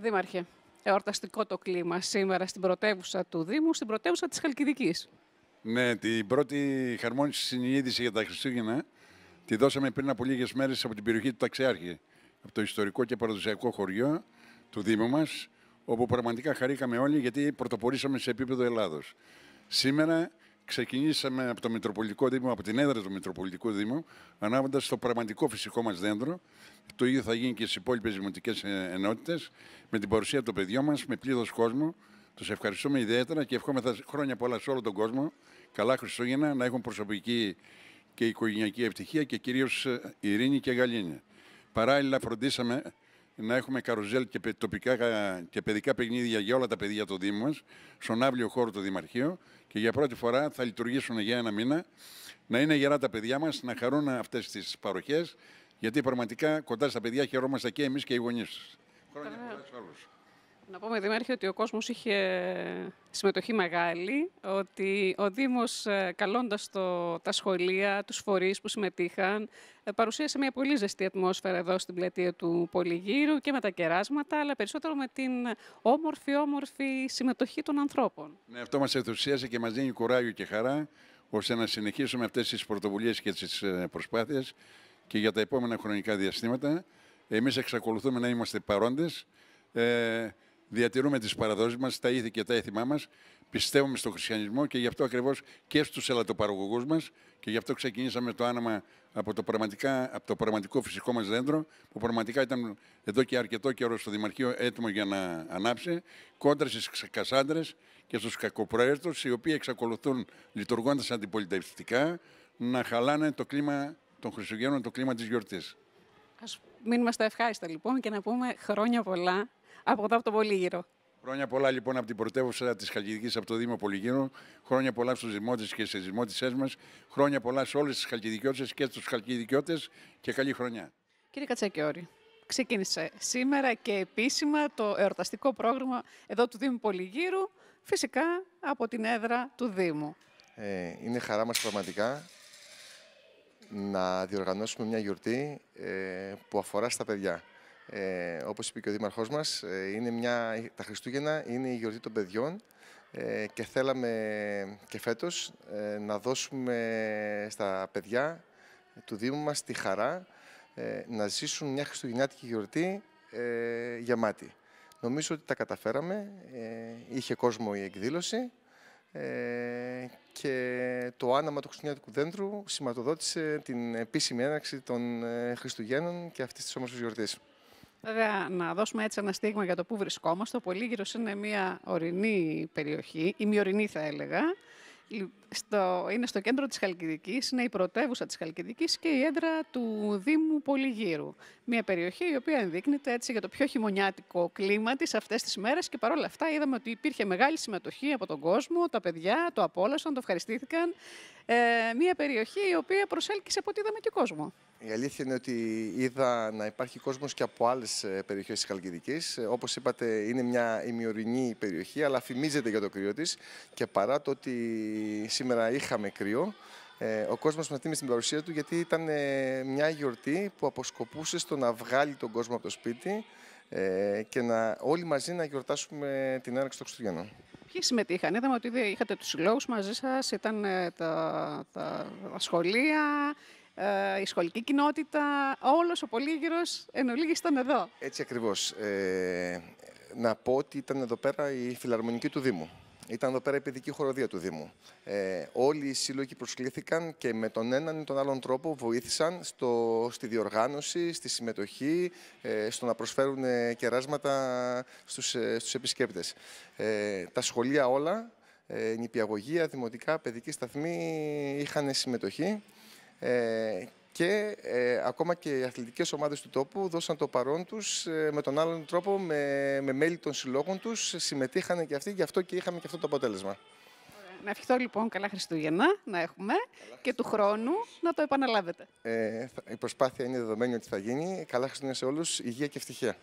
Δήμαρχε, εορταστικό το κλίμα σήμερα στην πρωτεύουσα του Δήμου, στην πρωτεύουσα της Χαλκιδικής. Ναι, την πρώτη χαρμόνιση συνείδηση για τα Χριστούγεννα τη δώσαμε πριν από λίγες μέρες από την περιοχή του Ταξιάρχη, από το ιστορικό και παραδοσιακό χωριό του Δήμου μας, όπου πραγματικά χαρήκαμε όλοι γιατί πρωτοπορήσαμε σε επίπεδο Ελλάδος. Σήμερα ξεκινήσαμε από το Μητροπολιτικό Δήμο, από την έδρα του Μητροπολιτικού Δήμου, ανάβοντα το πραγματικό φυσικό μας δέντρο. Το ίδιο θα γίνει και στις υπόλοιπες δημοτικές ε, ενότητες, με την παρουσία των παιδιών μας, με πλήθος κόσμου. Τους ευχαριστούμε ιδιαίτερα και ευχόμεθα χρόνια πολλά σε όλο τον κόσμο. Καλά Χριστούγεννα, να έχουν προσωπική και οικογενειακή ευτυχία και κυρίως ε, ειρήνη και γαλήνη. Παράλληλα, φροντίσαμε να έχουμε καρουζέλ και τοπικά ε, και παιδικά παιχνίδια για όλα τα παιδιά του Δήμου μας στον αύριο χώρο του Δημαρχείου και για πρώτη φορά θα λειτουργήσουν για ένα μήνα, να είναι γερά τα παιδιά μας, να χαρούν αυτές τις παροχές, γιατί πραγματικά κοντά στα παιδιά χαιρόμαστε και εμείς και οι γονείς Χρόνια πολλά σε να πούμε, έρχεται ότι ο κόσμος είχε συμμετοχή μεγάλη, ότι ο Δήμος, ε, καλώντας το, τα σχολεία, τους φορείς που συμμετείχαν, ε, παρουσίασε μια πολύ ζεστή ατμόσφαιρα εδώ στην πλατεία του Πολυγύρου και με τα κεράσματα, αλλά περισσότερο με την όμορφη-όμορφη συμμετοχή των ανθρώπων. Ναι, αυτό μας ενθουσίασε και μας δίνει κουράγιο και χαρά, ώστε να συνεχίσουμε αυτές τις πρωτοβουλίες και τις ε, προσπάθειες και για τα επόμενα χρονικά διαστήματα. Εμείς εξακολουθούμε να είμαστε παρόντες διατηρούμε τις παραδόσεις μας, τα ήθη και τα έθιμά μας. Πιστεύουμε στον χριστιανισμό και γι' αυτό ακριβώς και στους ελατοπαραγωγούς μας και γι' αυτό ξεκινήσαμε το άναμα από το, από το πραγματικό φυσικό μας δέντρο, που πραγματικά ήταν εδώ και αρκετό καιρό στο Δημαρχείο έτοιμο για να ανάψει, κόντρα στις κασάντρες και στους κακοπροαίρετου, οι οποίοι εξακολουθούν λειτουργώντας αντιπολιτευτικά να χαλάνε το κλίμα των Χριστουγέννων, το κλίμα της γιορτής. Ας μείνουμε στα ευχάριστα λοιπόν και να πούμε χρόνια πολλά από εδώ από το Πολύγυρο. Χρόνια πολλά λοιπόν από την πρωτεύουσα της Χαλκιδικής, από το Δήμο Πολυγύρου. Χρόνια πολλά στους δημότες και στις δημότησές μας. Χρόνια πολλά σε όλες τις Χαλκιδικιώτες και στους Χαλκιδικιώτες και καλή χρονιά. Κύριε Κατσακιόρη, ξεκίνησε σήμερα και επίσημα το εορταστικό πρόγραμμα εδώ του Δήμου Πολυγύρου, φυσικά από την έδρα του Δήμου. Ε, είναι χαρά μας πραγματικά να διοργανώσουμε μια γιορτή ε, που αφορά στα παιδιά ε, όπως είπε και ο Δήμαρχός μας, ε, είναι μια, τα Χριστούγεννα είναι η γιορτή των παιδιών ε, και θέλαμε και φέτος ε, να δώσουμε στα παιδιά του Δήμου μας τη χαρά να ζήσουν μια χριστουγεννιάτικη γιορτή γεμάτη. Νομίζω ότι τα καταφέραμε, είχε κόσμο η εκδήλωση και το άναμα του χριστουγεννιάτικου δέντρου σηματοδότησε την επίσημη έναρξη των Χριστουγέννων και αυτής της όμορφης γιορτής. Βέβαια, να δώσουμε έτσι ένα στίγμα για το πού βρισκόμαστε. Ο Πολύγυρος είναι μια ορεινή περιοχή, ημιορεινή θα έλεγα. είναι στο κέντρο της Χαλκιδικής, είναι η πρωτεύουσα της Χαλκιδικής και η έδρα του Δήμου Πολυγύρου. Μια περιοχή η οποία ενδείκνεται έτσι για το πιο χειμωνιάτικο κλίμα της αυτές τις μέρες και παρόλα αυτά είδαμε ότι υπήρχε μεγάλη συμμετοχή από τον κόσμο, τα παιδιά το απόλασαν, το ευχαριστήθηκαν. Ε, μια περιοχή η οποία προσέλκυσε από ό,τι είδαμε και κόσμο. Η αλήθεια είναι ότι είδα να υπάρχει κόσμος και από άλλες ε, περιοχές της Χαλκιδικής. Ε, όπως είπατε, είναι μια ημιορεινή περιοχή, αλλά φημίζεται για το κρύο της. Και παρά το ότι σήμερα είχαμε κρύο, ε, ο κόσμος μας τίμησε την παρουσία του, γιατί ήταν μια γιορτή που αποσκοπούσε στο να βγάλει τον κόσμο από το σπίτι και να, όλοι μαζί να γιορτάσουμε την έναρξη των Χριστουγέννων. Ποιοι συμμετείχαν, είδαμε ότι είχατε τους συλλόγους μαζί σας, ήταν τα, τα σχολεία, ε, η σχολική κοινότητα, όλος ο πολύγυρος εν ολίγης ήταν εδώ. Έτσι ακριβώς. Ε, να πω ότι ήταν εδώ πέρα η φιλαρμονική του Δήμου. Ήταν εδώ πέρα η παιδική χοροδία του Δήμου. Ε, όλοι οι σύλλογοι προσκλήθηκαν και με τον έναν ή τον άλλον τρόπο βοήθησαν στο, στη διοργάνωση, στη συμμετοχή, ε, στο να προσφέρουν ε, κεράσματα στους, ε, στους επισκέπτες. Ε, τα σχολεία όλα, νηπιαγωγεία, δημοτικά, παιδική σταθμή είχαν συμμετοχή. Ε, και ε, ακόμα και οι αθλητικές ομάδες του τόπου δώσαν το παρόν τους ε, με τον άλλον τρόπο, με, με μέλη των συλλόγων τους, συμμετείχαν και αυτοί, γι' αυτό και είχαμε και αυτό το αποτέλεσμα. Να ευχηθώ λοιπόν καλά Χριστούγεννα να έχουμε και του χρόνου να το επαναλάβετε. Ε, η προσπάθεια είναι δεδομένη ότι θα γίνει. Καλά Χριστούγεννα σε όλους, υγεία και ευτυχία.